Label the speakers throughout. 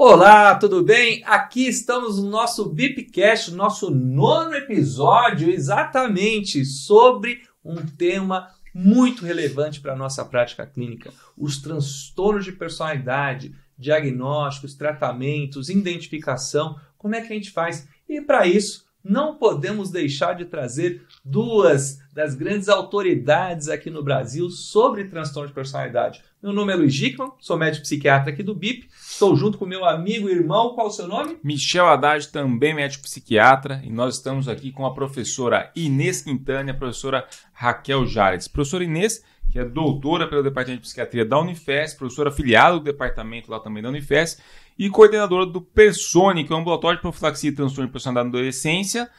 Speaker 1: Olá, tudo bem? Aqui estamos no nosso VIPcast, nosso nono episódio, exatamente sobre um tema muito relevante para a nossa prática clínica: os transtornos de personalidade, diagnósticos, tratamentos, identificação. Como é que a gente faz? E para isso, não podemos deixar de trazer duas das grandes autoridades aqui no Brasil sobre transtorno de personalidade. Meu nome é Luiz Gickman, sou médico psiquiatra aqui do BIP, estou junto com meu
Speaker 2: amigo e irmão, qual é o seu nome? Michel Haddad, também médico psiquiatra, e nós estamos aqui com a professora Inês Quintana e a professora Raquel Jales. Professora Inês, que é doutora pelo Departamento de Psiquiatria da Unifes, professora afiliada do departamento lá também da Unifes, e coordenadora do PERSONE, que é o Ambulatório de Profilaxia e Transtorno Personalidade na Adolescência,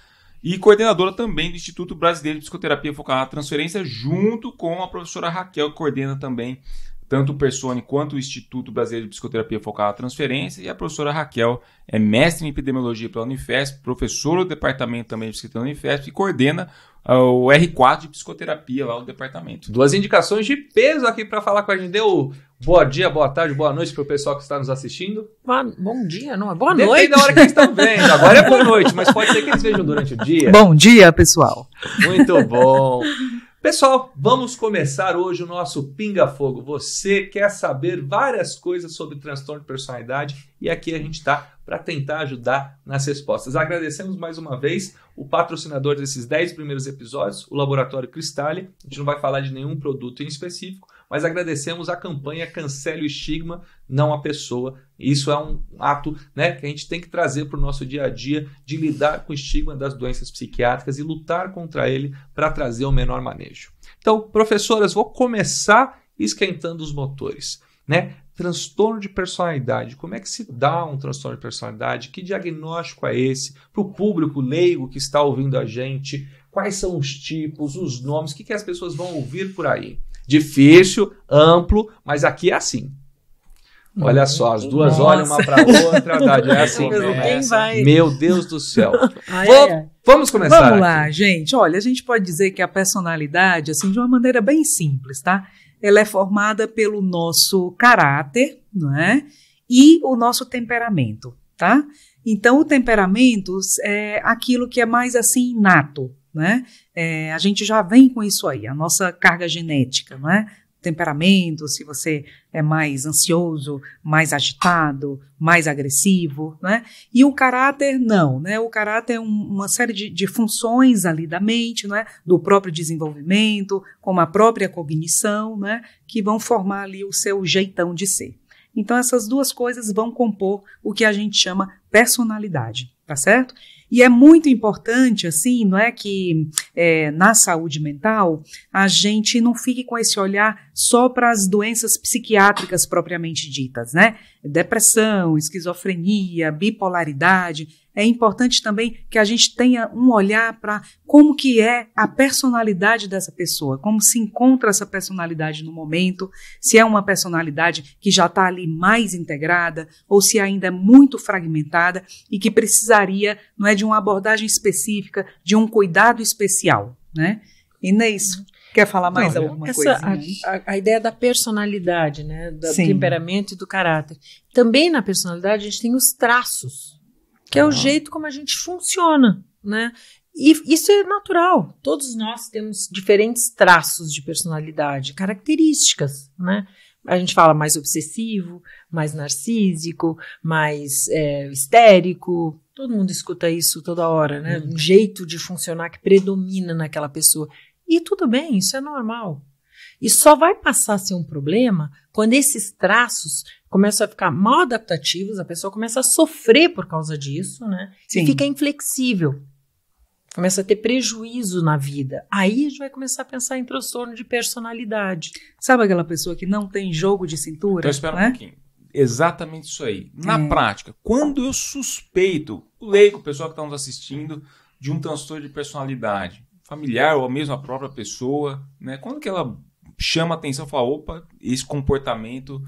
Speaker 2: e coordenadora também do Instituto Brasileiro de Psicoterapia Focada na Transferência, junto com a professora Raquel, que coordena também tanto o Persone quanto o Instituto Brasileiro de Psicoterapia Focada à Transferência, e a professora Raquel é mestre em epidemiologia pela Unifesp, professora do departamento também de psiquiatria da Unifesp e coordena ah, o R4 de psicoterapia lá no departamento. Duas indicações de
Speaker 1: peso aqui para falar com a gente. Deu boa dia, boa tarde, boa noite para o pessoal que está nos assistindo.
Speaker 3: Boa, bom dia, não boa Depende
Speaker 1: noite. Depende da hora que eles estão
Speaker 3: vendo. Agora é boa noite, mas pode ser que eles vejam durante o dia.
Speaker 4: Bom dia, pessoal.
Speaker 1: Muito bom. Pessoal, vamos começar hoje o nosso Pinga Fogo. Você quer saber várias coisas sobre transtorno de personalidade e aqui a gente está para tentar ajudar nas respostas. Agradecemos mais uma vez o patrocinador desses 10 primeiros episódios, o Laboratório Cristalli. A gente não vai falar de nenhum produto em específico, mas agradecemos a campanha Cancele o Estigma, não a pessoa. Isso é um ato né, que a gente tem que trazer para o nosso dia a dia de lidar com o estigma das doenças psiquiátricas e lutar contra ele para trazer o um menor manejo. Então, professoras, vou começar esquentando os motores. Né? Transtorno de personalidade. Como é que se dá um transtorno de personalidade? Que diagnóstico é esse? Para o público leigo que está ouvindo a gente, quais são os tipos, os nomes, o que, que as pessoas vão ouvir por aí? difícil, amplo, mas aqui é assim. Hum. Olha só, as duas Nossa. olham uma para outra, verdade, é assim. Meu, Meu Deus do céu.
Speaker 4: Ai, Vou, é. Vamos começar. Vamos lá, aqui. gente. Olha, a gente pode dizer que a personalidade, assim, de uma maneira bem simples, tá? Ela é formada pelo nosso caráter, não é? E o nosso temperamento, tá? Então, o temperamento é aquilo que é mais assim inato, né? É, a gente já vem com isso aí, a nossa carga genética, né? Temperamento, se você é mais ansioso, mais agitado, mais agressivo, né? E o caráter, não, né? O caráter é um, uma série de, de, funções ali da mente, né? Do próprio desenvolvimento, como a própria cognição, né? Que vão formar ali o seu jeitão de ser. Então, essas duas coisas vão compor o que a gente chama personalidade, tá certo? E é muito importante, assim, não é que é, na saúde mental a gente não fique com esse olhar só para as doenças psiquiátricas propriamente ditas, né? Depressão, esquizofrenia, bipolaridade. É importante também que a gente tenha um olhar para como que é a personalidade dessa pessoa, como se encontra essa personalidade no momento, se é uma personalidade que já está ali mais integrada ou se ainda é muito fragmentada e que precisaria, não é, de uma abordagem específica, de um cuidado especial, né? Inês, quer falar mais Não, alguma coisa?
Speaker 3: A, a, ideia da personalidade, né? Do Sim. temperamento e do caráter. Também na personalidade a gente tem os traços, que ah. é o jeito como a gente funciona, né? E isso é natural. Todos nós temos diferentes traços de personalidade, características, né? A gente fala mais obsessivo, mais narcísico, mais é, histérico, Todo mundo escuta isso toda hora, né? Uhum. Um jeito de funcionar que predomina naquela pessoa. E tudo bem, isso é normal. E só vai passar a ser um problema quando esses traços começam a ficar mal adaptativos, a pessoa começa a sofrer por causa disso, né? Sim. E fica inflexível. Começa a ter prejuízo na vida. Aí a gente vai começar a pensar em transtorno de personalidade.
Speaker 4: Sabe aquela pessoa que não tem jogo de cintura? Então espera né? um
Speaker 2: pouquinho exatamente isso aí. Na hum. prática, quando eu suspeito, o leigo, o pessoal que está nos assistindo, de um transtorno de personalidade, familiar ou mesmo a própria pessoa, né? Quando que ela chama atenção e fala, opa, esse comportamento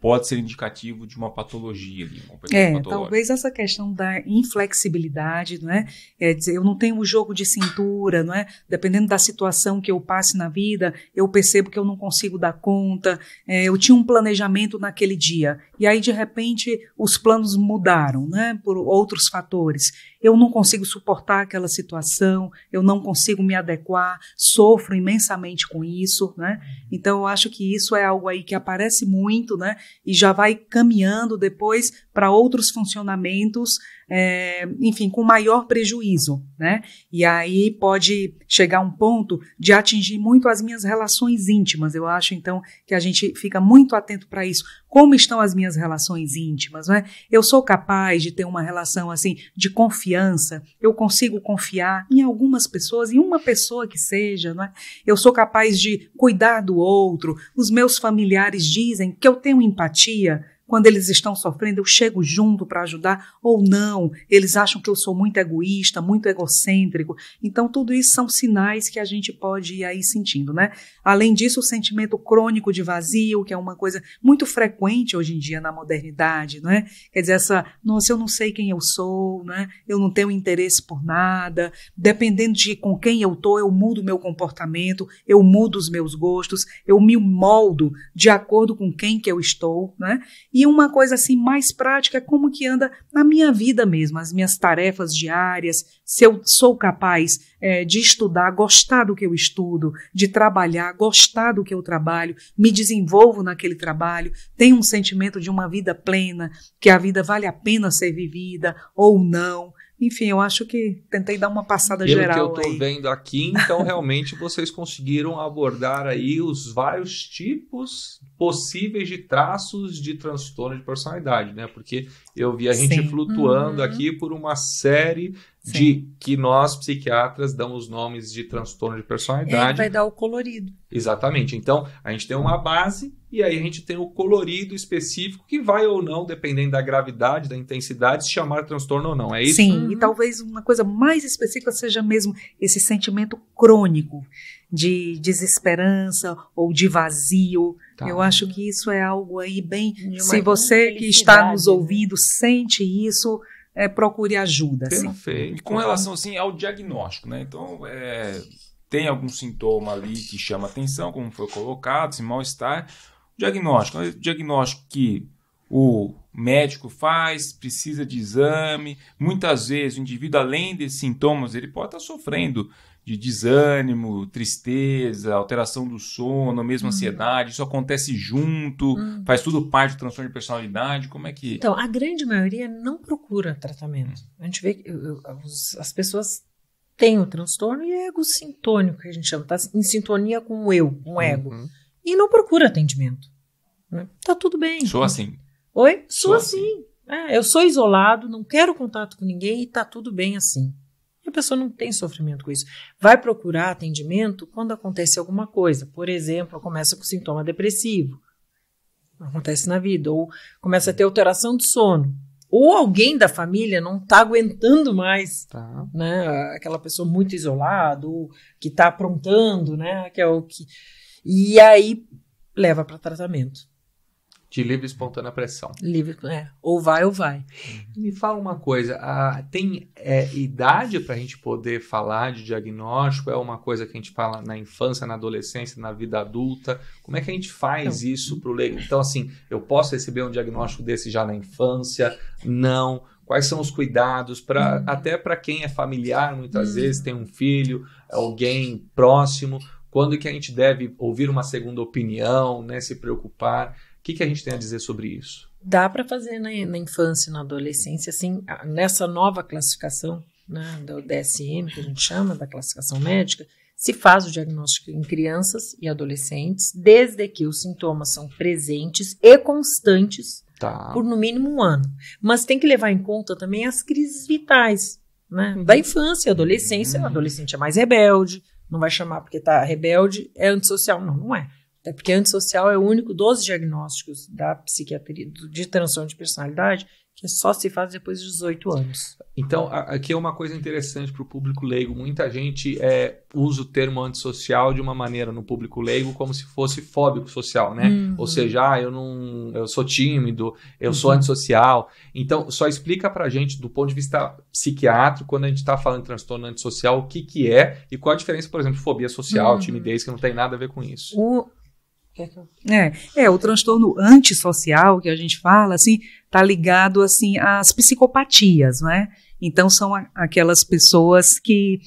Speaker 2: pode ser indicativo de uma patologia ali,
Speaker 4: É, talvez essa questão da inflexibilidade, não é? é dizer, eu não tenho um jogo de cintura, não é? Dependendo da situação que eu passe na vida, eu percebo que eu não consigo dar conta. É, eu tinha um planejamento naquele dia e aí de repente os planos mudaram, né? Por outros fatores. Eu não consigo suportar aquela situação, eu não consigo me adequar, sofro imensamente com isso, né? Então eu acho que isso é algo aí que aparece muito, né? e já vai caminhando depois para outros funcionamentos é, enfim, com maior prejuízo, né? E aí pode chegar um ponto de atingir muito as minhas relações íntimas. Eu acho, então, que a gente fica muito atento para isso. Como estão as minhas relações íntimas, né? Eu sou capaz de ter uma relação, assim, de confiança? Eu consigo confiar em algumas pessoas, em uma pessoa que seja, né? Eu sou capaz de cuidar do outro? Os meus familiares dizem que eu tenho empatia? quando eles estão sofrendo, eu chego junto para ajudar, ou não, eles acham que eu sou muito egoísta, muito egocêntrico. Então, tudo isso são sinais que a gente pode ir aí sentindo, né? Além disso, o sentimento crônico de vazio, que é uma coisa muito frequente hoje em dia na modernidade, né? Quer dizer, essa, nossa, eu não sei quem eu sou, né? Eu não tenho interesse por nada, dependendo de com quem eu tô, eu mudo meu comportamento, eu mudo os meus gostos, eu me moldo de acordo com quem que eu estou, né? E e uma coisa assim mais prática, é como que anda na minha vida mesmo, as minhas tarefas diárias, se eu sou capaz é, de estudar, gostar do que eu estudo, de trabalhar, gostar do que eu trabalho, me desenvolvo naquele trabalho, tenho um sentimento de uma vida plena, que a vida vale a pena ser vivida ou não. Enfim, eu acho que tentei dar uma passada Pelo geral. Pelo que eu estou
Speaker 1: vendo aqui, então realmente vocês conseguiram abordar aí os vários tipos possíveis de traços de transtorno de personalidade, né? Porque eu vi a gente Sim. flutuando uhum. aqui por uma série Sim. de que nós psiquiatras damos nomes de transtorno de personalidade. É, vai
Speaker 3: dar o colorido.
Speaker 1: Exatamente. Então, a gente tem uma base e aí a gente tem o colorido específico que vai ou não, dependendo da gravidade, da intensidade, se chamar transtorno ou não. É isso? Sim, uhum. e
Speaker 4: talvez uma coisa mais específica seja mesmo esse sentimento crônico de desesperança ou de vazio. Tá. Eu acho que isso é algo aí bem. Se você que está nos né? ouvindo sente isso, é, procure ajuda. Perfeito. Assim. E com relação
Speaker 2: assim, ao diagnóstico, né? Então, é, tem algum sintoma ali que chama atenção, como foi colocado, esse mal-estar. Diagnóstico, o né? diagnóstico que o médico faz, precisa de exame. Muitas vezes o indivíduo, além desses sintomas, ele pode estar sofrendo de desânimo, tristeza, alteração do sono, mesmo uhum. ansiedade, isso acontece junto, uhum. faz tudo parte do transtorno de personalidade, como é que... Então,
Speaker 3: a grande maioria não procura tratamento. Uhum. A gente vê que as pessoas têm o transtorno e é ego sintônico, que a gente chama, está em sintonia com o eu, com o uhum. ego, uhum. e não procura atendimento. Né? Tá tudo bem. Sou assim. Oi? Sou, Sou assim. assim. É, eu sou isolado, não quero contato com ninguém e tá tudo bem assim a pessoa não tem sofrimento com isso. Vai procurar atendimento quando acontece alguma coisa. Por exemplo, começa com sintoma depressivo. Acontece na vida. Ou começa a ter alteração de sono. Ou alguém da família não está aguentando mais, tá. né? Aquela pessoa muito isolada, ou que está aprontando, né? Que é o que... E aí leva para tratamento
Speaker 1: de livre e espontânea pressão.
Speaker 3: Livre, é. Ou vai ou vai. Uhum. Me fala uma
Speaker 1: coisa, a, tem é, idade para a gente poder falar de diagnóstico? É uma coisa que a gente fala na infância, na adolescência, na vida adulta? Como é que a gente faz então, isso para o leigo? Então, assim, eu posso receber um diagnóstico desse já na infância? Não. Quais são os cuidados para uhum. até para quem é familiar muitas uhum. vezes tem um filho, alguém próximo? Quando que a gente deve ouvir uma segunda opinião, né? Se preocupar? O que, que a gente tem a dizer sobre isso?
Speaker 3: Dá para fazer na, né, na infância, na adolescência, assim, nessa nova classificação né, do DSM, que a gente chama, da classificação médica, se faz o diagnóstico em crianças e adolescentes, desde que os sintomas são presentes e constantes tá. por no mínimo um ano. Mas tem que levar em conta também as crises vitais, né? Uhum. Da infância, adolescência, o uhum. adolescente é mais rebelde, não vai chamar porque está rebelde, é antissocial. Não, não é. Até porque antissocial é o único dos diagnósticos da psiquiatria, de transtorno de personalidade, que só se faz depois dos 18 anos.
Speaker 1: Então, aqui é uma coisa interessante para o público leigo. Muita gente é, usa o termo antissocial de uma maneira no público leigo como se fosse fóbico social, né? Uhum. Ou seja, ah, eu não, eu sou tímido, eu uhum. sou antissocial. Então, só explica para gente do ponto de vista psiquiátrico quando a gente está falando de transtorno antissocial o que que é e qual a diferença, por exemplo, de fobia social, uhum. timidez que não tem nada a ver com isso.
Speaker 4: O é, é, o transtorno antissocial que a gente fala, assim, tá ligado, assim, às psicopatias, né? Então, são aquelas pessoas que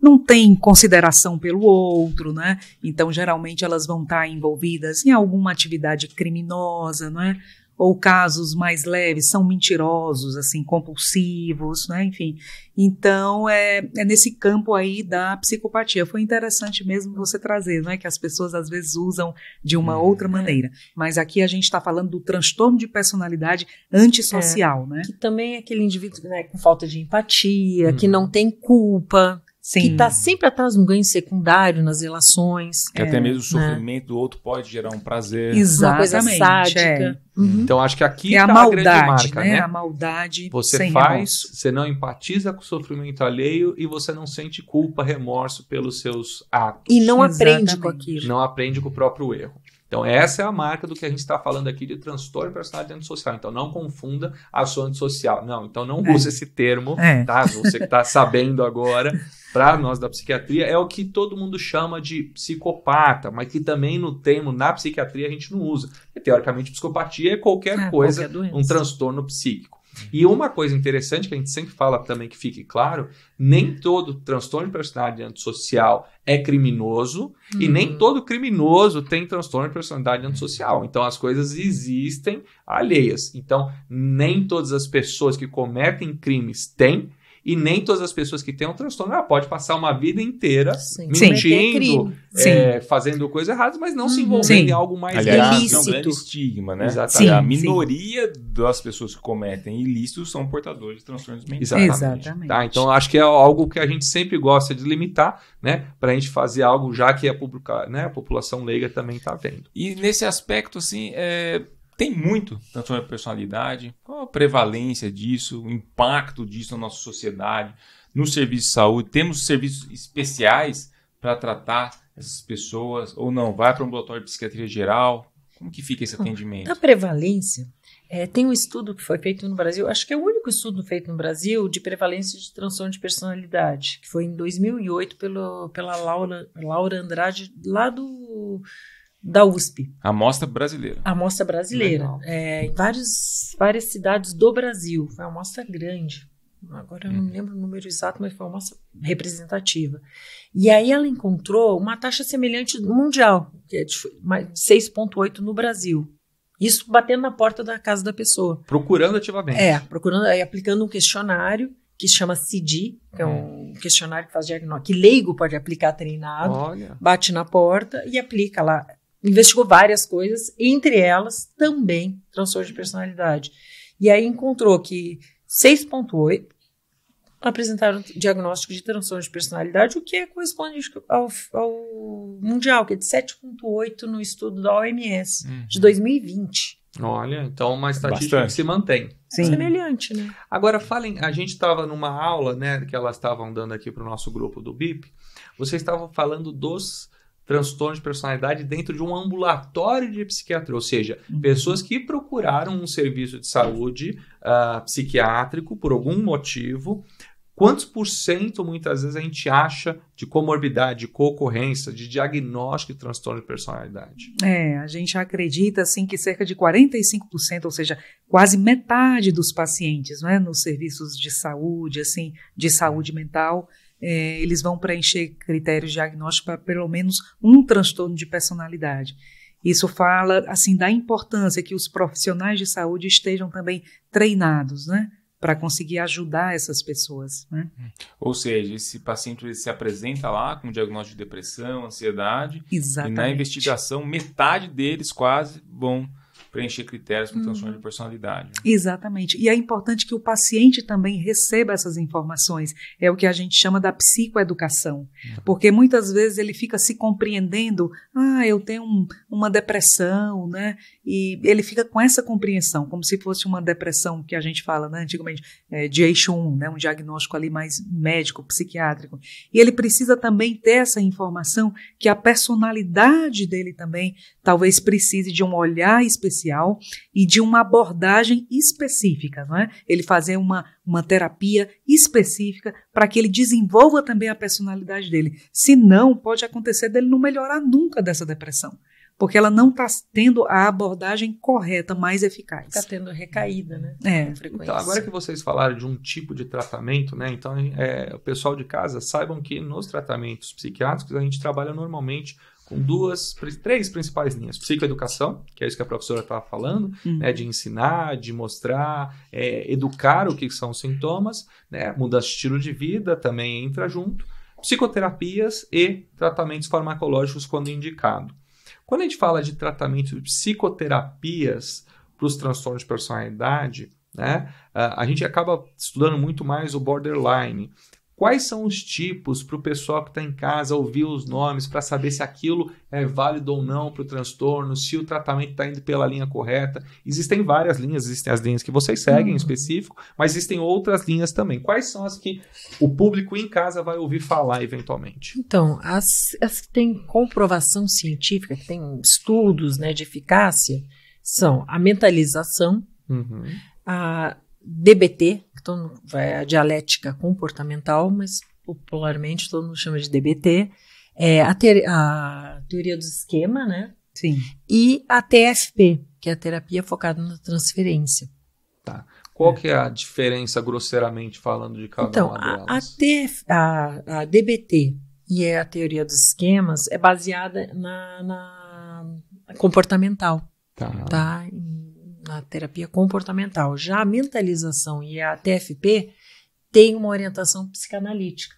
Speaker 4: não têm consideração pelo outro, né? Então, geralmente, elas vão estar tá envolvidas em alguma atividade criminosa, não é? ou casos mais leves são mentirosos, assim, compulsivos, né? enfim. Então, é, é nesse campo aí da psicopatia. Foi interessante mesmo você trazer, não é? Que as pessoas às vezes usam de uma é, outra maneira. Mas aqui a gente está falando do transtorno de personalidade antissocial, é, né? Que também é aquele indivíduo né, com falta de empatia, hum. que uhum. não tem culpa, Sim. que está
Speaker 3: sempre atrás de um ganho secundário nas relações. Que é, até mesmo
Speaker 2: o né? sofrimento né? do outro pode gerar um prazer.
Speaker 1: Exatamente. Uma coisa sádica.
Speaker 4: É.
Speaker 2: Uhum. uhum. Então acho que
Speaker 3: aqui é a tá maldade, grande
Speaker 4: marca, né? né? A maldade. Você faz, remorso.
Speaker 1: você não empatiza com o sofrimento alheio e você não sente culpa, remorso pelos seus atos. E não Exatamente. aprende com aquilo. Não aprende com o próprio erro. Então, essa é a marca do que a gente está falando aqui de transtorno de personalidade antissocial. Então, não confunda a sua antissocial. Não, então não é. use esse termo, é. tá? Você que está sabendo agora, para nós da psiquiatria, é o que todo mundo chama de psicopata, mas que também no termo na psiquiatria a gente não usa. E, teoricamente, psicopatia é qualquer é, coisa, qualquer um transtorno psíquico. E uma coisa interessante que a gente sempre fala também que fique claro, nem todo transtorno de personalidade antissocial é criminoso uhum. e nem uhum. todo criminoso tem transtorno de personalidade antissocial. Uhum. Então as coisas existem alheias. Então nem todas as pessoas que cometem crimes têm e nem uhum. todas as pessoas que têm um transtorno, ela pode passar uma vida
Speaker 2: inteira Sim. mentindo, é, Sim. É, fazendo coisas erradas, mas não uhum. se envolvendo em algo mais Aliás, ilícito. é um grande estigma, né? Exatamente. a minoria das pessoas que cometem ilícitos são portadores de transtornos mentais. Exatamente. Exatamente. Tá? Então,
Speaker 1: acho que é algo que a gente sempre gosta de limitar, né? Para a gente fazer algo já que a, publica, né? a população leiga também está vendo. E nesse
Speaker 2: aspecto, assim, é tem muito na sua personalidade, qual a prevalência disso, o impacto disso na nossa sociedade, no serviço de saúde, temos serviços especiais para tratar essas pessoas ou não, vai para o ambulatório de psiquiatria geral, como que fica esse hum, atendimento? A
Speaker 3: prevalência, é, tem um estudo que foi feito no Brasil, acho que é o único estudo feito no Brasil de prevalência de transtorno de personalidade, que foi em 2008 pelo, pela Laura, Laura Andrade, lá do da USP.
Speaker 2: A mostra brasileira.
Speaker 3: A mostra brasileira. É, em vários, várias cidades do Brasil. Foi uma mostra grande. Agora eu não uhum. lembro o número exato, mas foi uma mostra representativa. E aí ela encontrou uma taxa semelhante mundial, que é de 6,8 no Brasil. Isso batendo na porta da casa da pessoa. Procurando ativamente. É, procurando, aplicando um questionário que chama CIDI, que é um uhum. questionário que faz diagnóstico, que leigo pode aplicar treinado, Olha. bate na porta e aplica lá investigou várias coisas, entre elas também transtorno de personalidade. E aí encontrou que 6,8 apresentaram diagnóstico de transtorno de personalidade, o que é corresponde ao, ao mundial, que é de 7,8 no estudo da OMS uhum. de 2020.
Speaker 1: Olha, então uma é estatística Bastante. que se mantém. Sim.
Speaker 3: Semelhante, né?
Speaker 1: Agora, falem, a gente estava numa aula, né, que elas estavam dando aqui para o nosso grupo do BIP, vocês estavam falando dos transtorno de personalidade dentro de um ambulatório de psiquiatria, ou seja, uhum. pessoas que procuraram um serviço de saúde uh, psiquiátrico por algum motivo. Quantos por cento muitas vezes a gente acha de comorbidade, de concorrência, de diagnóstico de transtorno de personalidade?
Speaker 4: É, a gente acredita assim que cerca de 45%, ou seja, quase metade dos pacientes, né, nos serviços de saúde, assim, de saúde mental, é, eles vão preencher critérios diagnósticos para pelo menos um transtorno de personalidade. Isso fala assim da importância que os profissionais de saúde estejam também treinados, né? Para conseguir ajudar essas pessoas. Né? Hum.
Speaker 2: Ou seja, esse paciente se apresenta lá com diagnóstico de depressão, ansiedade. Exatamente. E na investigação, metade deles quase vão preencher critérios para transtorno hum. de uhum. personalidade. Né?
Speaker 4: Exatamente. E é importante que o paciente também receba essas informações. É o que a gente chama da psicoeducação. Uhum. Porque muitas vezes ele fica se compreendendo, ah, eu tenho um, uma depressão, né? E ele fica com essa compreensão, como se fosse uma depressão que a gente fala, né, antigamente, é, de eixo 1, né, um diagnóstico ali mais médico, psiquiátrico. E ele precisa também ter essa informação que a personalidade dele também talvez precise de um olhar específico especial e de uma abordagem específica, não é? Ele fazer uma, uma terapia específica para que ele desenvolva também a personalidade dele. Se não, pode acontecer dele não melhorar nunca dessa depressão porque ela não está tendo a abordagem correta, mais eficaz. Está tendo recaída, né? É. Então, agora que
Speaker 1: vocês falaram de um tipo de tratamento, né? Então, é, o pessoal de casa saibam que nos tratamentos psiquiátricos a gente trabalha normalmente com duas, três principais linhas. Psicoeducação, que é isso que a professora estava falando, uhum. né, de ensinar, de mostrar, é, educar o que são os sintomas, né, o de estilo de vida também entra junto, psicoterapias e tratamentos farmacológicos quando indicado. Quando a gente fala de tratamento de psicoterapias para os transtornos de personalidade, né, a gente acaba estudando muito mais o borderline, Quais são os tipos para o pessoal que está em casa ouvir os nomes para saber se aquilo é válido ou não para o transtorno, se o tratamento está indo pela linha correta? Existem várias linhas, existem as linhas que vocês seguem em uhum. específico, mas existem outras linhas também. Quais são as que o público em casa vai ouvir falar eventualmente?
Speaker 3: Então, as, as que têm comprovação científica, que têm estudos né, de eficácia, são a mentalização, uhum. a DBT, então, vai a dialética comportamental, mas popularmente todo mundo chama de DBT. É, a, ter, a teoria do esquema, né? Sim. E a TFP, que é a terapia focada na transferência. Tá. Qual é. que é a
Speaker 1: diferença, grosseiramente falando, de cada então, uma delas?
Speaker 3: Então, a, a, a, DBT e é a teoria dos esquemas é baseada na, na comportamental, tá? tá? na terapia comportamental. Já a mentalização e
Speaker 4: a TFP têm uma orientação psicanalítica.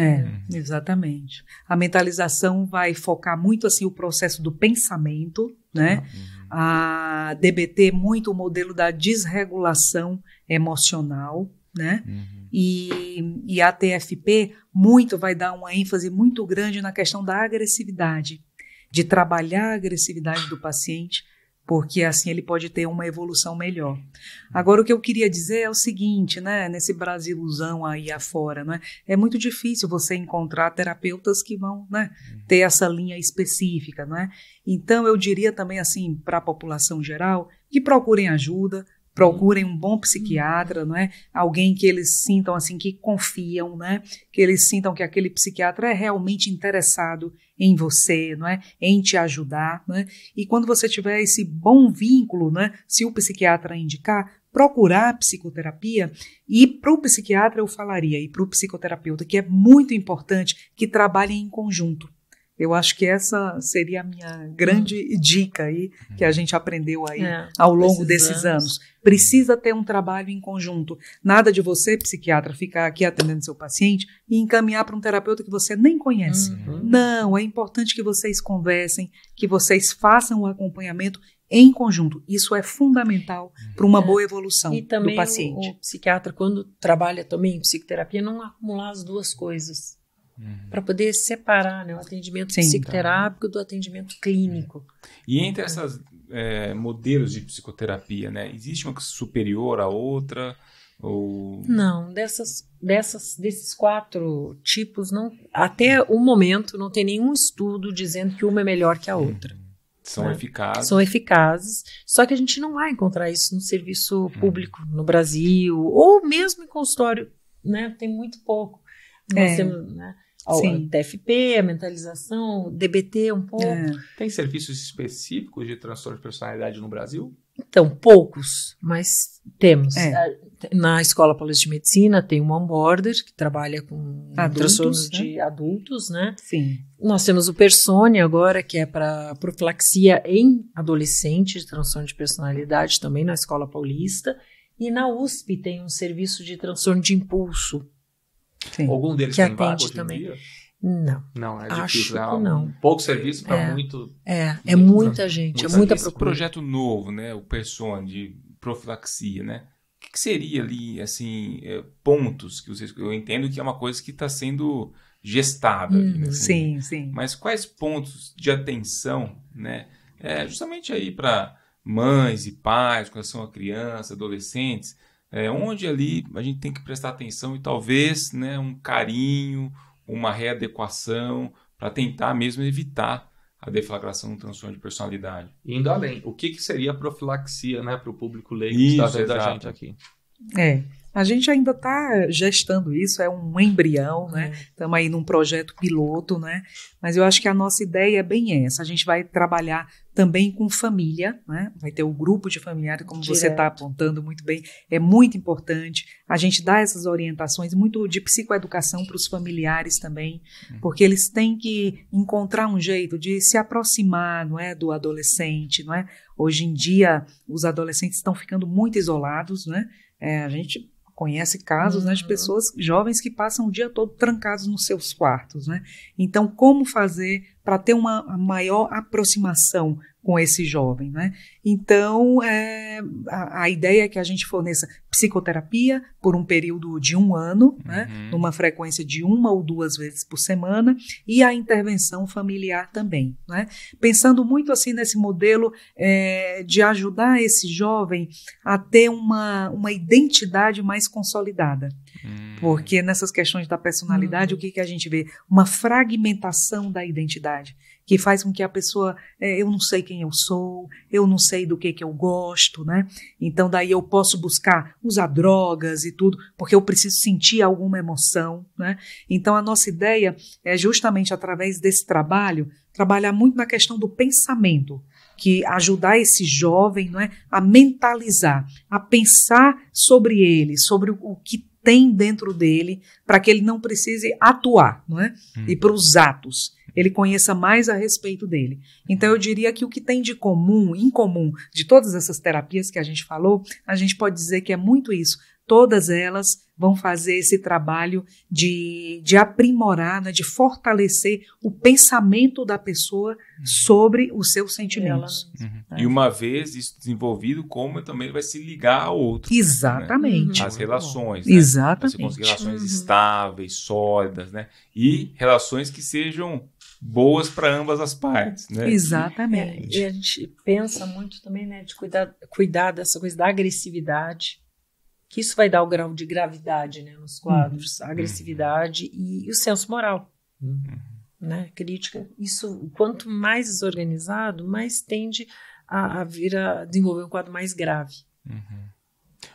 Speaker 4: É, uhum. exatamente. A mentalização vai focar muito assim o processo do pensamento, né? Uhum. A DBT muito o modelo da desregulação emocional, né? Uhum. E, e a TFP muito vai dar uma ênfase muito grande na questão da agressividade, de trabalhar a agressividade do paciente porque assim ele pode ter uma evolução melhor. Agora o que eu queria dizer é o seguinte, né, nesse Brasilzão aí afora, né, é muito difícil você encontrar terapeutas que vão, né, ter essa linha específica, né? Então eu diria também assim para a população geral que procurem ajuda, procurem um bom psiquiatra, né? Alguém que eles sintam assim que confiam, né? Que eles sintam que aquele psiquiatra é realmente interessado em você, não é? em te ajudar. Não é? E quando você tiver esse bom vínculo, é? se o psiquiatra indicar, procurar psicoterapia. E para o psiquiatra eu falaria, e para o psicoterapeuta, que é muito importante que trabalhem em conjunto. Eu acho que essa seria a minha grande hum. dica aí que a hum. gente aprendeu aí é, ao longo desses anos. Precisa ter um trabalho em conjunto. Nada de você, psiquiatra, ficar aqui atendendo seu paciente e encaminhar para um terapeuta que você nem conhece. Uhum. uhum. Não, é importante que vocês conversem, que vocês façam o um acompanhamento em conjunto. Isso é fundamental uhum. para uma é. boa evolução do paciente. E também o, o
Speaker 3: psiquiatra, quando trabalha também em psicoterapia, não acumular as duas coisas Uhum. Para poder separar né, o atendimento Sim, psicoterápico tá. do atendimento clínico.
Speaker 2: É. E entre uhum. esses é, modelos de psicoterapia, né, existe uma é superior à outra? Ou...
Speaker 3: Não, dessas, dessas, desses quatro tipos, não, até o momento não tem nenhum estudo dizendo que uma é melhor que a uhum. outra. Uhum. São né? eficazes. São eficazes. Só que a gente não vai encontrar isso no serviço uhum. público no Brasil, ou mesmo em consultório, né? Tem muito pouco. É. Temos, né? Sim. TFP, a mentalização, DBT um pouco. É.
Speaker 1: Tem serviços específicos de transtorno de personalidade no Brasil?
Speaker 3: Então, poucos, mas temos. É. Na Escola Paulista de Medicina tem um on-border que trabalha com
Speaker 1: transtornos né?
Speaker 3: de adultos, né? Sim. Nós temos o Persone agora, que é para profilaxia em adolescentes, transtorno de personalidade também na Escola Paulista. E na USP tem um serviço de transtorno de impulso, Sim. Algum deles que tem vaga hoje também. Dia? Não. Não, é difícil. Acho é um não. pouco serviço para é, muito. É, é muita pra, gente, é muita esse projeto
Speaker 2: novo, né? O Person de profilaxia, né? O que, seria ali, assim, é, pontos que vocês. Eu entendo que é uma coisa que está sendo gestada. Hum, ali, uhum, né? assim, sim, sim. Mas quais pontos de atenção, né? É, justamente aí para mães e pais, quando são a crianças, adolescentes, é, onde ali a gente tem que prestar atenção e talvez né, um carinho, uma readequação para tentar mesmo evitar a deflagração do transtorno de personalidade. Indo além, o que, que seria a profilaxia né, para o público leigo que está vendo a gente aqui?
Speaker 4: É, a gente ainda está gestando isso, é um embrião, né? Estamos é. aí num projeto piloto, né? Mas eu acho que a nossa ideia é bem essa. A gente vai trabalhar também com família, né? Vai ter o um grupo de familiares, como tá Direto. você está apontando muito bem, é muito importante. A gente dá essas orientações muito de psicoeducação para os familiares também, uhum. porque eles têm que encontrar um jeito de se aproximar, não é, do adolescente, não é? Hoje em dia os adolescentes estão ficando muito isolados, né? É, a gente conhece casos uhum. né, de uhum. pessoas jovens que passam o dia todo trancados nos seus quartos. Né? Então, como fazer para ter uma maior aproximação com esse jovem, né? Então, é, a, a, ideia é que a gente forneça psicoterapia por um período de um ano, né? uhum. né? Numa frequência de uma ou duas vezes por semana e a intervenção familiar também, né? Pensando muito assim nesse modelo é, de ajudar esse jovem a ter uma, uma identidade mais consolidada. Hum. Porque nessas questões da personalidade, uhum. o que, que a gente vê? Uma fragmentação da identidade que faz com que a pessoa, é, eu não sei quem eu sou, eu não sei do que que eu gosto, né? Então daí eu posso buscar usar drogas e tudo, porque eu preciso sentir alguma emoção, né? Então a nossa ideia é justamente através desse trabalho trabalhar muito na questão do pensamento, que ajudar esse jovem, não é, a mentalizar, a pensar sobre ele, sobre o, que tem dentro dele, para que ele não precise atuar, não é? Hum. E para os atos ele conheça mais a respeito dele. Então eu diria que o que tem de comum, incomum, de todas essas terapias que a gente falou, a gente pode dizer que é muito isso. Todas elas vão fazer esse trabalho de, de aprimorar, né, de fortalecer o pensamento da pessoa uhum. sobre os seus sentimentos. Ela, uhum. Né? E
Speaker 2: uma vez isso desenvolvido, como também vai se ligar ao outro. Né?
Speaker 4: Exatamente.
Speaker 2: Né? As uhum. relações. Né? Exatamente. Você conseguir relações uhum. estáveis, sólidas, né? E relações que sejam boas para ambas as partes, né?
Speaker 3: Exatamente. E, é, e a gente pensa muito também, né, de cuidar, cuidar dessa coisa da agressividade, que isso vai dar o grau de gravidade, né, nos quadros, uhum. a agressividade e, e, o senso moral, uhum. né, crítica. Isso, quanto mais desorganizado, mais tende a, a vir a desenvolver um quadro mais grave.
Speaker 2: Uhum.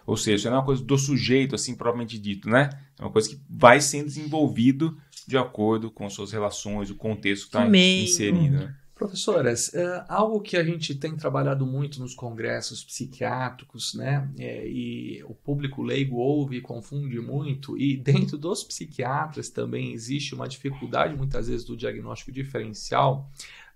Speaker 2: Ou seja, não é uma coisa do sujeito, assim, propriamente dito, né? É uma coisa que vai sendo desenvolvido de acordo com suas relações, o contexto que está inserido. Né? Professoras, é algo que a gente tem trabalhado
Speaker 1: muito nos congressos psiquiátricos, né? É, e o público leigo ouve e confunde muito, e dentro dos psiquiatras também existe uma dificuldade, muitas vezes, do diagnóstico diferencial.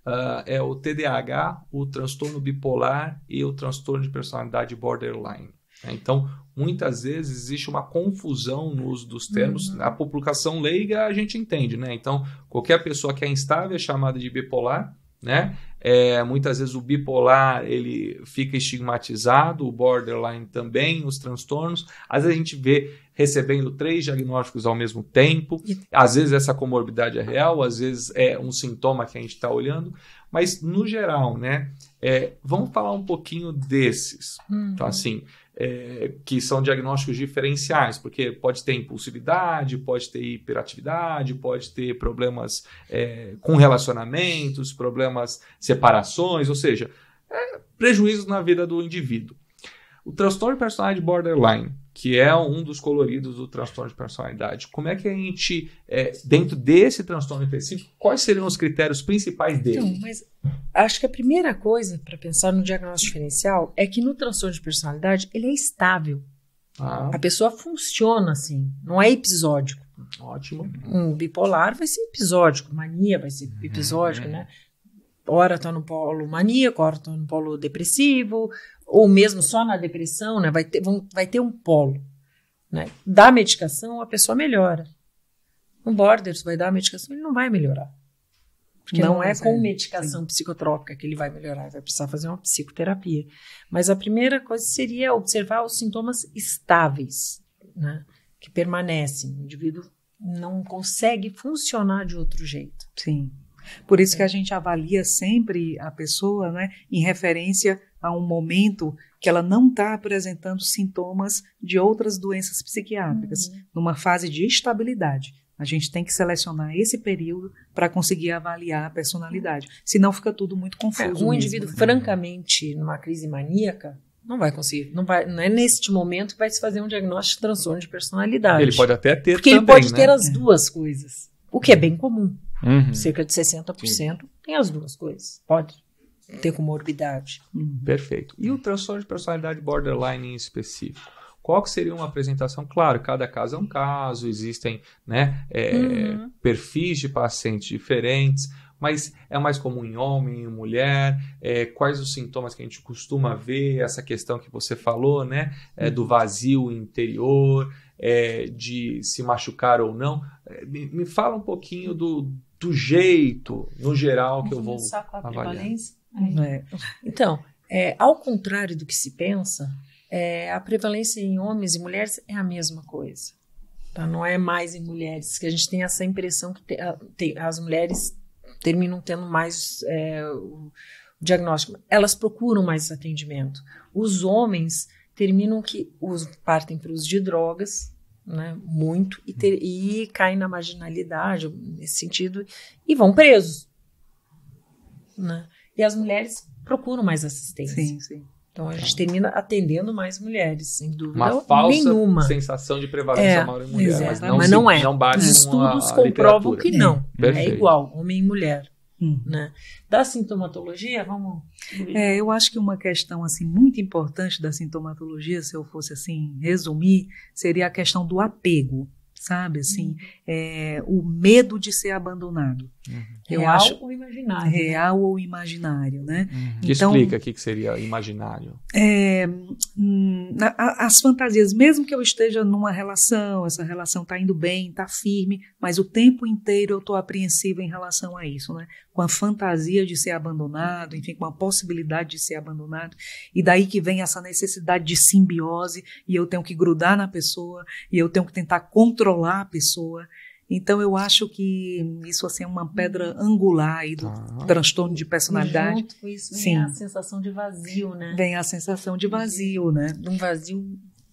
Speaker 1: Uh, é o TDAH, o transtorno bipolar e o transtorno de personalidade borderline. Né? Então, muitas vezes existe uma confusão no uso dos termos. Uhum. A publicação leiga a gente entende, né? Então, qualquer pessoa que é instável é chamada de bipolar, né? É, muitas vezes o bipolar ele fica estigmatizado, o borderline também, os transtornos. Às vezes a gente vê recebendo três diagnósticos ao mesmo tempo. Às vezes essa comorbidade é real, às vezes é um sintoma que a gente está olhando. Mas no geral, né? É, vamos falar um pouquinho desses. Uhum. Então, assim, é, que são diagnósticos diferenciais, porque pode ter impulsividade, pode ter hiperatividade, pode ter problemas é, com relacionamentos, problemas, separações, ou seja, é, prejuízos na vida do indivíduo. O transtorno personal de borderline que é um dos coloridos do transtorno de personalidade. Como é que a gente, é, dentro desse transtorno específico, quais seriam os critérios principais dele? Então, mas
Speaker 3: acho que a primeira coisa para pensar no diagnóstico diferencial é que no transtorno de personalidade ele é estável. Ah. A pessoa funciona assim, não é episódico. Ótimo. Um bipolar vai ser episódico, mania vai ser uhum. episódico, uhum. né? Ora tá no polo maníaco, ora tá no polo depressivo, ou mesmo só na depressão, né, vai, ter, vão, vai ter um polo. Né? Dá medicação, a pessoa melhora. Um borders vai dar a medicação, ele não vai melhorar. Porque não, não é com é, medicação sim. psicotrópica que ele vai melhorar, vai precisar fazer uma psicoterapia. Mas a primeira coisa seria observar os sintomas estáveis, né? que permanecem. O indivíduo não
Speaker 4: consegue funcionar de outro jeito. Sim. Por isso é. que a gente avalia sempre a pessoa né, em referência a um momento que ela não está apresentando sintomas de outras doenças psiquiátricas, uhum. numa fase de estabilidade. A gente tem que selecionar esse período para conseguir avaliar a personalidade. Senão fica tudo muito é, confuso. É, um indivíduo, né? francamente,
Speaker 3: numa crise maníaca, não vai conseguir. Não, vai, não é neste momento que vai se fazer um diagnóstico de transtorno de personalidade. Ele pode até ter Porque também, ele pode né? ter as é. duas coisas. O que é uhum. bem comum. Uhum. Cerca de 60% Sim. tem as duas coisas. Pode ter comorbidade. Uhum.
Speaker 1: Perfeito. E o transtorno de personalidade borderline em específico? Qual que seria uma apresentação? Claro, cada caso é um caso, existem né, é, uhum. perfis de pacientes diferentes, mas é mais comum em homem, em mulher? É, quais os sintomas que a gente costuma ver? Essa questão que você falou, né? É, do uhum. vazio interior, é, de se machucar ou não. É, me, me, fala um pouquinho do, do jeito, no geral, que eu vou. Começar com a avaliar.
Speaker 3: prevalência. É. Né? Então, é, ao contrário do que se pensa, é, a prevalência em homens e mulheres é a mesma coisa. Tá? Não é mais em mulheres, que a gente tem essa impressão que te, a, te, as mulheres terminam tendo mais o, é, o diagnóstico. Elas procuram mais atendimento. Os homens terminam que os, partem para os de drogas, né, muito, e, ter, e caem na marginalidade, nesse sentido, e vão presos. Né? E as mulheres procuram mais assistência. Sim, sim. Então a gente termina atendendo mais mulheres, sem dúvida uma falsa nenhuma. sensação
Speaker 1: de prevalência é, em mulheres, mulher, exato, mas não, mas não é. Não Os estudos comprovam que não. é igual
Speaker 4: homem e mulher.
Speaker 3: Hum. Né? Da sintomatologia, vamos.
Speaker 4: É, eu acho que uma questão assim muito importante da sintomatologia, se eu fosse assim resumir, seria a questão do apego sabe? Assim, uhum. é, o medo de ser abandonado. Uhum. real acho, ou imaginário. Né? Real ou imaginário, né? Uhum. Então, explica
Speaker 1: o que, que seria imaginário.
Speaker 4: É, hum, as fantasias, mesmo que eu esteja numa relação, essa relação está indo bem, está firme, mas o tempo inteiro eu estou apreensiva em relação a isso, né? Com a fantasia de ser abandonado, enfim, com a possibilidade de ser abandonado. E daí que vem essa necessidade de simbiose, e eu tenho que grudar na pessoa, e eu tenho que tentar controlar controlar a pessoa. Então eu acho que isso assim é uma pedra uhum. angular aí do ah. transtorno de personalidade. E junto com isso vem Sim. a
Speaker 3: sensação de vazio,
Speaker 4: né? Vem a sensação de vazio, né? Um vazio,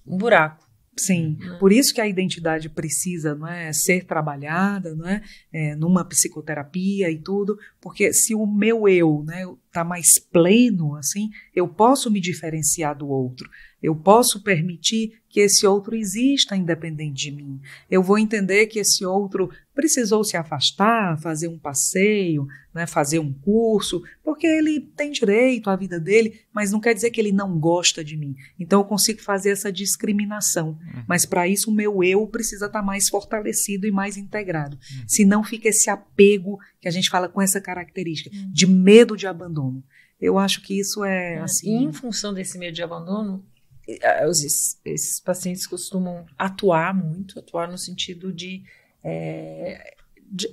Speaker 4: um buraco. Sim, uhum. por isso que a identidade precisa não é, ser trabalhada não é, é, numa psicoterapia e tudo, porque se o meu eu, né, está mais pleno, assim, eu posso me diferenciar do outro, eu posso permitir que esse outro exista independente de mim, eu vou entender que esse outro precisou se afastar, fazer um passeio, né, fazer um curso, porque ele tem direito à vida dele, mas não quer dizer que ele não gosta de mim. Então eu consigo fazer essa discriminação, uhum. mas para isso o meu eu precisa estar tá mais fortalecido e mais integrado, uhum. senão fica esse apego que a gente fala com essa característica, uhum. de medo de abandono abandono. Eu acho que isso é, é assim. E em
Speaker 3: função desse medo de abandono,
Speaker 4: ah, os, esses
Speaker 3: pacientes costumam atuar muito, atuar no sentido de, é, de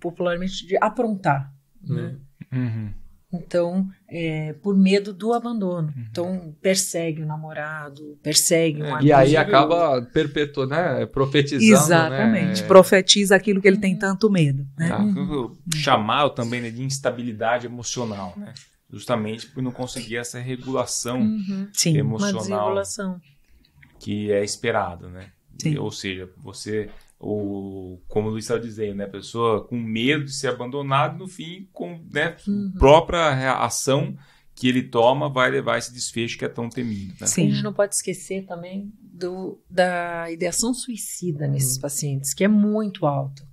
Speaker 3: popularmente, de aprontar.
Speaker 2: Né? Uhum. uhum.
Speaker 3: Então, é, por medo do abandono.
Speaker 4: Uhum. Então, persegue o namorado, persegue o um é, E aí acaba
Speaker 1: perpetuando,
Speaker 2: né? Profetizando.
Speaker 1: Né? Exatamente. Né?
Speaker 4: Profetiza aquilo que ele tem uhum. tanto medo. Né? Tá. Uhum.
Speaker 2: Chamar também né, de instabilidade emocional, né? Justamente por não conseguir essa regulação uhum. Sim, emocional. Que é esperado, né? Sim. Ou seja, você ou como o Luiz estava dizendo, né, a pessoa com medo de ser abandonado, no fim, com né, uhum. própria ação que ele toma vai levar esse desfecho que é tão temido. Né? Sim, a gente não
Speaker 3: pode esquecer também do, da ideação suicida uhum. nesses pacientes, que é muito alta.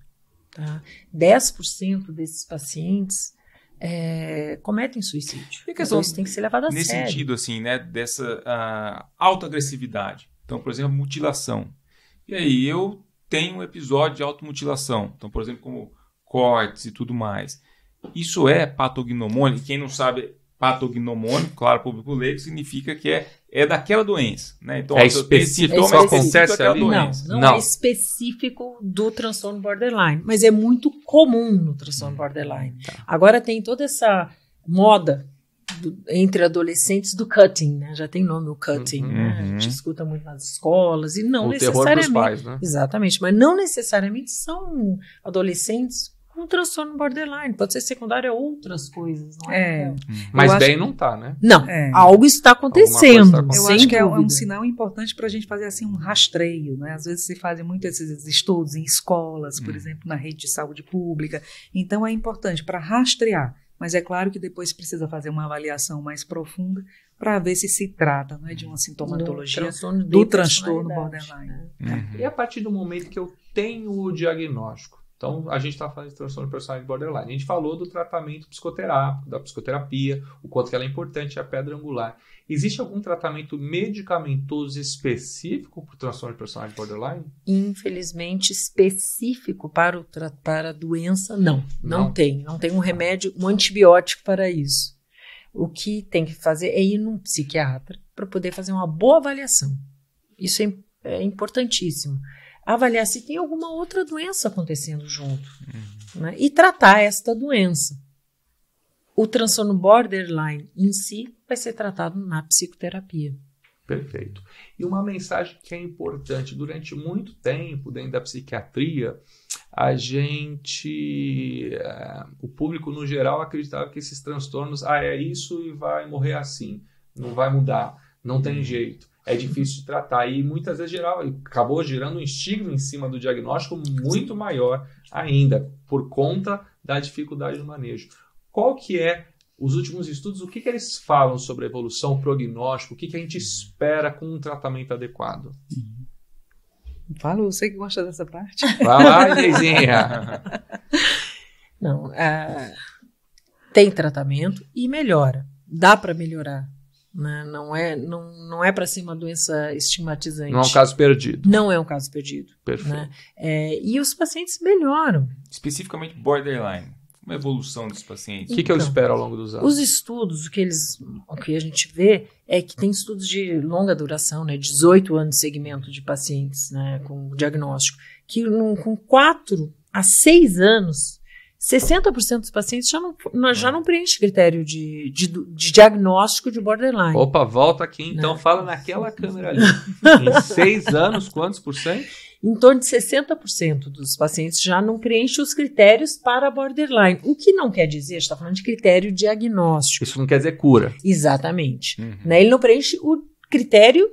Speaker 3: Tá? 10% desses pacientes é, cometem suicídio. E questão, então, isso tem que ser levado a nesse sério. Nesse
Speaker 2: sentido, assim, né, dessa uh, ah, alta agressividade. Então, por exemplo, mutilação. E aí eu tem um episódio de automutilação. Então, por exemplo, como cortes e tudo mais. Isso é patognomônico. Quem não sabe, patognomônico, claro, público leigo, significa que é, é daquela doença. Né? Então, é específico, é específico ali. Doença.
Speaker 3: Não, não, não, é específico do transtorno borderline, mas é muito comum no transtorno hum. borderline. Tá. Agora tem toda essa moda do, entre adolescentes do cutting, né? Já tem nome o cutting, uhum. né? A gente uhum. escuta muito nas escolas e não o necessariamente. Pais, né? Exatamente, mas não necessariamente são adolescentes com transtorno
Speaker 4: borderline. Pode ser secundário a outras coisas, não é? é. Então, uhum. Mas bem que... não tá, né? Não, é.
Speaker 3: algo está acontecendo. acontecendo. Eu acho que é, um
Speaker 4: sinal importante para a gente fazer assim um rastreio, né? Às vezes se fazem muito esses estudos em escolas, por hum. exemplo, na rede de saúde pública. Então é importante para rastrear mas é claro que depois precisa fazer uma avaliação mais profunda para ver se se trata né, de uma sintomatologia do transtorno, do transtorno borderline. Né?
Speaker 1: Uhum. E a partir do momento que eu tenho o diagnóstico, então a gente está falando de transtorno de personalidade borderline, a gente falou do tratamento psicoterápico, da psicoterapia, o quanto ela é importante, a pedra angular. Existe algum tratamento medicamentoso específico para o transtorno de personalidade borderline?
Speaker 3: Infelizmente, específico para, o para a doença, não. não. Não tem. Não tem um remédio, um antibiótico para isso. O que tem que fazer é ir num psiquiatra para poder fazer uma boa avaliação. Isso é, é, importantíssimo. Avaliar se tem alguma outra doença acontecendo junto uhum. né? e tratar esta doença. O transtorno borderline em si vai ser tratado na psicoterapia.
Speaker 1: Perfeito. E uma mensagem que é importante: durante muito tempo, dentro da psiquiatria, a gente, uh, o público no geral, acreditava que esses transtornos, ah, é isso e vai morrer assim, não vai mudar, não tem uhum. jeito. É difícil de tratar e muitas vezes geral acabou gerando um estigma em cima do diagnóstico muito maior ainda, por conta da dificuldade do manejo. Qual que é os últimos estudos, o que, que eles falam sobre evolução, prognóstico, o que, que a gente espera com um tratamento adequado?
Speaker 4: Fala, você que gosta dessa parte. Vai lá, Inêsinha. Não,
Speaker 3: é, tem tratamento e melhora. Dá para melhorar. Né? Não é, não, não é para ser uma doença estigmatizante. Não é um caso perdido. Não é um caso perdido. Né? Perfeito. Né? É, e os pacientes melhoram.
Speaker 2: Especificamente borderline uma evolução dos pacientes? O que, então, que eu então, espero ao longo dos anos? Os
Speaker 3: estudos, o que, eles, o que a gente vê é que tem estudos de longa duração, né, 18 anos de segmento de pacientes né, com diagnóstico, que num, com 4 a 6 anos, 60% dos pacientes já não, já é. não preenche critério de, de, de diagnóstico de borderline. Opa,
Speaker 1: volta aqui então, não. Né? fala naquela câmera ali. em 6 anos, quantos por cento?
Speaker 3: em torno de 60% dos pacientes já não preenche os critérios para borderline. O que não quer dizer, está falando de critério diagnóstico. Isso não quer dizer cura. Exatamente. Uhum. Né? Ele não preenche o critério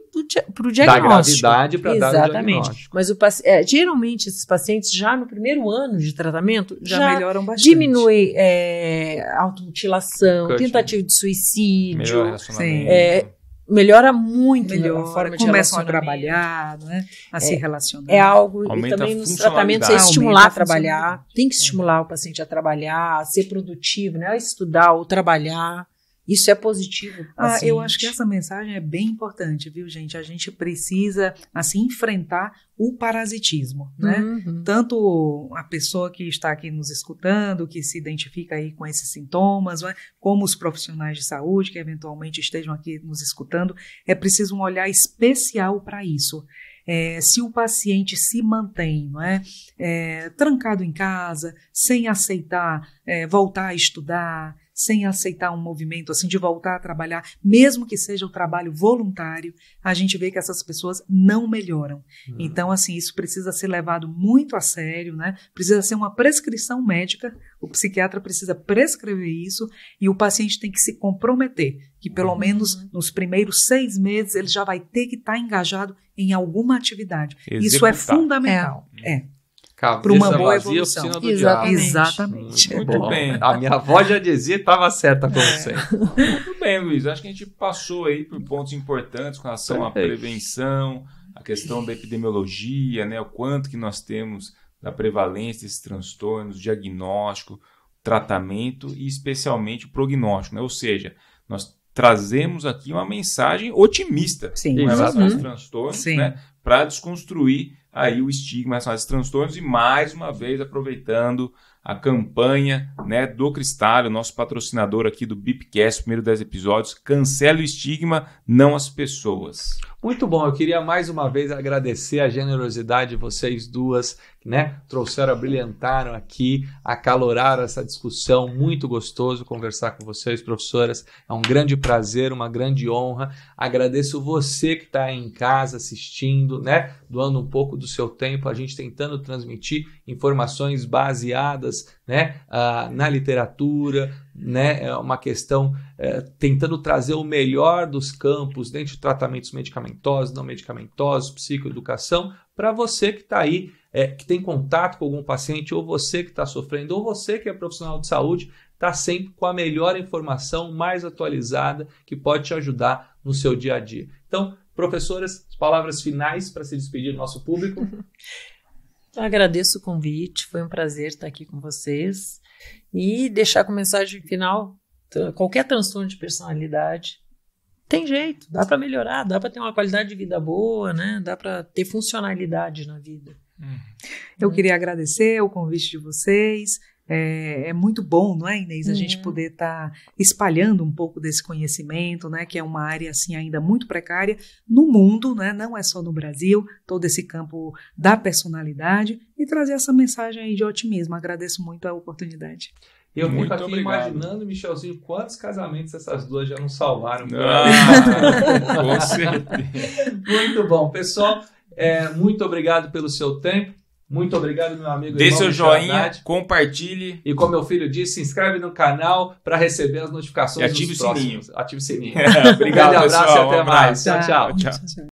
Speaker 3: para o diagnóstico. Da gravidade para dar Exatamente. Diagnóstico. Mas o, é, geralmente esses pacientes já no primeiro ano de tratamento já, já melhoram bastante. Diminui é, automutilação, Cutting. tentativa de suicídio, sim, é, melhora muito melhora, a né? forma começam a trabalhar, né? a é, se relacionar. É algo aumenta e também nos tratamentos é estimular a trabalhar, tem que estimular o paciente a trabalhar, a ser produtivo, né? a estudar ou trabalhar. Isso é positivo. Ah, eu acho que
Speaker 4: essa mensagem é bem importante, viu, gente? A gente precisa, assim, enfrentar o parasitismo, né? Uhum. Tanto a pessoa que está aqui nos escutando, que se identifica aí com esses sintomas, né? como os profissionais de saúde que eventualmente estejam aqui nos escutando, é preciso um olhar especial para isso. É, se o paciente se mantém não é, é trancado em casa, sem aceitar é, voltar a estudar, sem aceitar um movimento assim de voltar a trabalhar, mesmo que seja o um trabalho voluntário, a gente vê que essas pessoas não melhoram. Uhum. Então, assim, isso precisa ser levado muito a sério, né? Precisa ser uma prescrição médica, o psiquiatra precisa prescrever isso e o paciente tem que se comprometer que pelo uhum. menos nos primeiros seis meses ele já vai ter que estar tá engajado em alguma atividade. Executar. Isso é fundamental. É. é para uma boa vazia, evolução. Exatamente. Exatamente. Muito,
Speaker 1: bem. A minha avó já
Speaker 2: dizia estava certa como é. você. Muito bem, Luiz. Acho que a gente passou aí por pontos importantes com relação à prevenção, a questão da epidemiologia, né? O quanto que nós temos da prevalência desses transtornos, diagnóstico, tratamento e especialmente o prognóstico, né? Ou seja, nós trazemos aqui uma mensagem otimista Sim. com relação uhum. aos transtornos, né? Para desconstruir aí o estigma relacionado a esses transtornos e mais uma vez aproveitando a campanha né, do Cristalho, nosso patrocinador aqui do Bipcast, primeiro 10 episódios, cancela o estigma, não as pessoas. Muito bom, eu queria mais uma vez agradecer a generosidade
Speaker 1: de vocês duas né? Trouxeram, brilhantaram aqui, acaloraram essa discussão. Muito gostoso conversar com vocês, professoras. É um grande prazer, uma grande honra. Agradeço você que está em casa assistindo, né? Doando um pouco do seu tempo, a gente tentando transmitir informações baseadas, né? Ah, na literatura, né? É uma questão é, tentando trazer o melhor dos campos, dentro de tratamentos medicamentosos, não medicamentosos, psicoeducação, para você que está aí é, que tem contato com algum paciente, ou você que está sofrendo, ou você que é profissional de saúde, está sempre com a melhor informação mais atualizada que pode te ajudar no seu dia a dia. Então, professoras, palavras finais para se despedir do nosso público.
Speaker 3: Eu agradeço o convite, foi um prazer estar aqui com vocês e deixar com mensagem final qualquer transtorno de personalidade tem jeito, dá para melhorar, dá para ter uma qualidade de vida boa, né? Dá para ter funcionalidade na vida. Uhum.
Speaker 4: Eu queria agradecer o convite de vocês. É, é, muito bom, não é, Inês, a uhum. gente poder estar tá espalhando um pouco desse conhecimento, né, que é uma área assim ainda muito precária no mundo, né, não é só no Brasil, todo esse campo da personalidade e trazer essa mensagem aí de otimismo. Agradeço muito a oportunidade. Eu muito fico aqui obrigado.
Speaker 1: imaginando, Michelzinho, quantos casamentos essas duas já não salvaram. Ah, com certeza. Muito bom, pessoal. É, muito obrigado pelo seu tempo. Muito obrigado, meu amigo. Dê seu joinha, compartilhe. E como meu filho disse, se inscreve no canal para receber as notificações. E ative o próximos. sininho. Ative o sininho. obrigado, um abraço pessoal, e até um mais. Tchau, tchau. tchau.
Speaker 4: tchau.